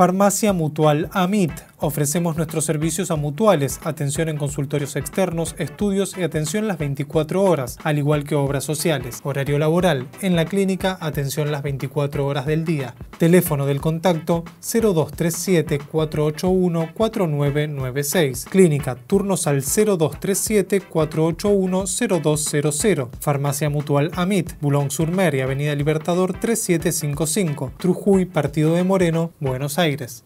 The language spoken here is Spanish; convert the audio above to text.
Farmacia Mutual AMIT Ofrecemos nuestros servicios a mutuales, atención en consultorios externos, estudios y atención las 24 horas, al igual que obras sociales, horario laboral, en la clínica, atención las 24 horas del día. Teléfono del contacto 0237 481 4996. Clínica, turnos al 0237 481 0200. Farmacia Mutual Amit, boulogne sur y Avenida Libertador 3755, Trujuy, Partido de Moreno, Buenos Aires.